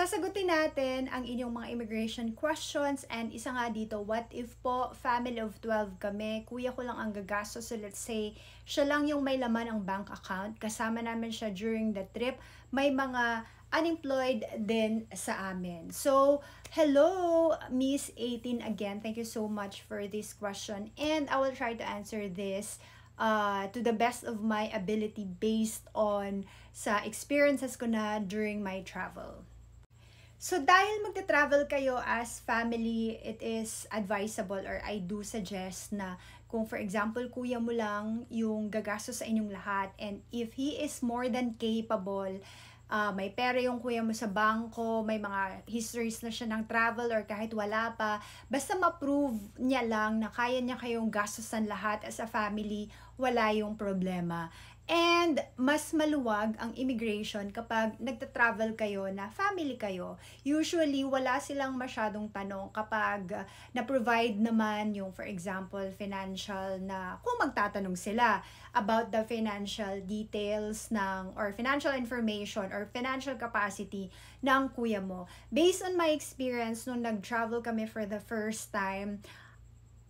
Sasagutin natin ang inyong mga immigration questions and isa nga dito, what if po family of 12 kami, kuya ko lang ang gagastos so let's say siya lang yung may laman ang bank account, kasama namin siya during the trip, may mga unemployed din sa amin. So, hello Miss 18 again, thank you so much for this question and I will try to answer this uh, to the best of my ability based on sa experiences ko na during my travel. So dahil magte-travel kayo as family, it is advisable or I do suggest na kung for example, kuya mo lang yung gagastos sa inyong lahat and if he is more than capable, uh, may pera yung kuya mo sa bangko, may mga histories na siya ng travel or kahit wala pa, basta ma-prove niya lang na kaya niya kayong gastosan lahat as a family, wala yung problema. And mas maluwag ang immigration kapag nagta-travel kayo na family kayo. Usually, wala silang masyadong tanong kapag uh, na-provide naman yung, for example, financial na, kung magtatanong sila about the financial details ng, or financial information, or financial capacity ng kuya mo. Based on my experience, nung nag-travel kami for the first time,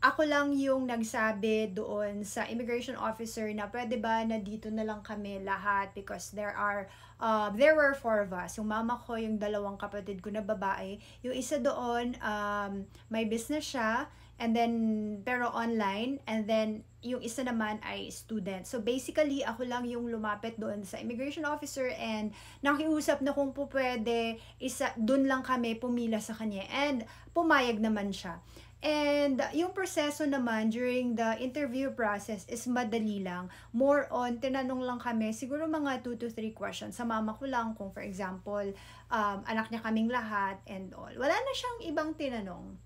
ako lang yung nagsabi doon sa immigration officer na pwede ba na dito na lang kami lahat because there are uh, there were four of us. Yung mama ko, yung dalawang kapatid ko na babae, yung isa doon um, may business siya and then pero online and then yung isa naman ay student. So basically ako lang yung lumapit doon sa immigration officer and nakiusap na kung po pwede isa doon lang kami pumila sa kanya and pumayag naman siya. And yung proseso naman during the interview process is madali lang. More on, tinanong lang kami, siguro mga 2 to 3 questions. Sa mama ko lang, kung for example, um, anak niya kaming lahat and all. Wala na siyang ibang tinanong.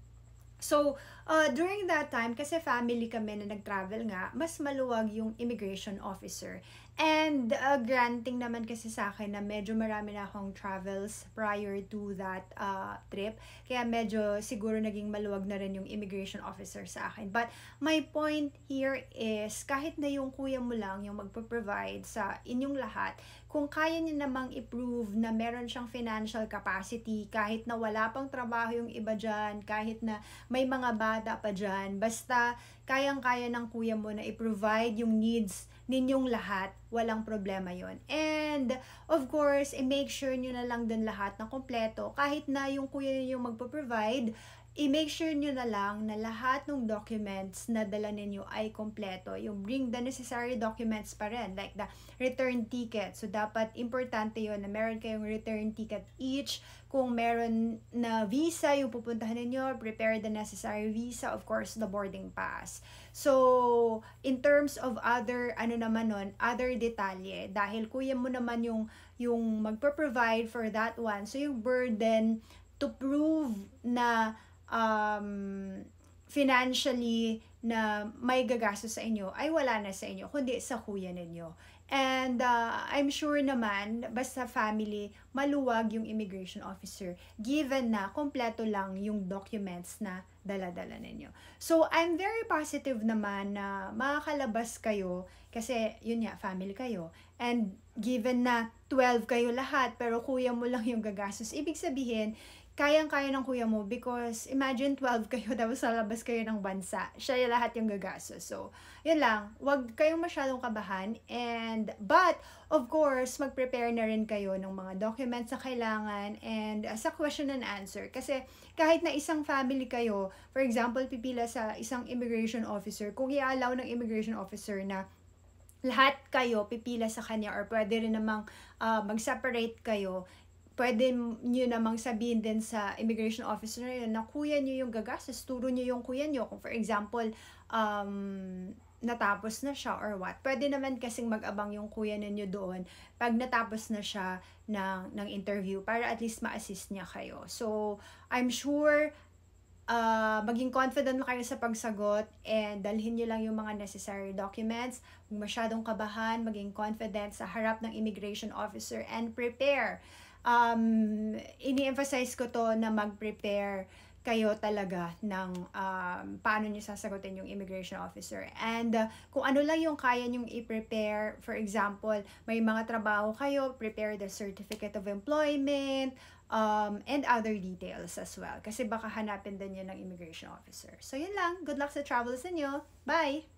So, uh, during that time, kasi family kami na nag-travel nga, mas maluwag yung immigration officer. And uh, granting naman kasi sa akin na medyo marami na akong travels prior to that uh, trip. Kaya medyo siguro naging maluwag na rin yung immigration officer sa akin. But my point here is kahit na yung kuya mo lang yung magpo-provide sa inyong lahat, kung kaya niya namang i-prove na meron siyang financial capacity, kahit na wala pang trabaho yung iba dyan, kahit na may mga bata pa dyan. Basta kayang-kaya ng kuya mo na i-provide yung needs ninyong lahat, walang problema yon And, of course, i-make sure nyo na lang din lahat na kompleto. Kahit na yung kuya nyo magpo-provide, i-make sure nyo na lang na lahat ng documents na dala ninyo ay kompleto. Yung bring the necessary documents pa rin, like the return ticket. So, dapat importante yon na meron kayong return ticket each. Kung meron na visa yung pupuntahan ninyo, prepare the necessary visa, of course, the boarding pass. So, in terms of other, ano naman nun, other detalye, dahil kuya mo naman yung, yung magpo-provide for that one. So, yung burden to prove na um, financially na may gagastos sa inyo ay wala na sa inyo, kundi sa kuya ninyo. And uh, I'm sure naman, basta family, maluwag yung immigration officer given na kompleto lang yung documents na dala-dala ninyo. So, I'm very positive naman na makakalabas kayo kasi yun nga, family kayo. And given na 12 kayo lahat pero kuya mo lang yung gagastos, ibig sabihin, kayang-kaya ng kuya mo because imagine 12 kayo tapos sa labas kayo ng bansa. Siya yung lahat yung gagaso. So, yun lang. Huwag kayong masyadong kabahan. And, but, of course, mag-prepare na rin kayo ng mga documents na kailangan and uh, sa question and answer. Kasi, kahit na isang family kayo, for example, pipila sa isang immigration officer, kung i-allow ng immigration officer na lahat kayo pipila sa kanya or pwede rin namang uh, mag-separate kayo, pwede nyo namang sabihin din sa immigration officer na yun na kuya nyo yung gagastos, turo nyo yung kuya nyo. Kung for example, um, natapos na siya or what. Pwede naman kasing mag-abang yung kuya ninyo doon pag natapos na siya ng, ng interview para at least ma-assist niya kayo. So, I'm sure uh, maging confident kayo sa pagsagot and dalhin nyo lang yung mga necessary documents. Huwag masyadong kabahan, maging confident sa harap ng immigration officer and prepare um, ini-emphasize ko to na mag-prepare kayo talaga ng um, paano niyo sasagutin yung immigration officer. And uh, kung ano lang yung kaya nyong i-prepare, for example, may mga trabaho kayo, prepare the certificate of employment, um, and other details as well. Kasi baka hanapin din yun ng immigration officer. So yun lang. Good luck sa travels ninyo. Bye!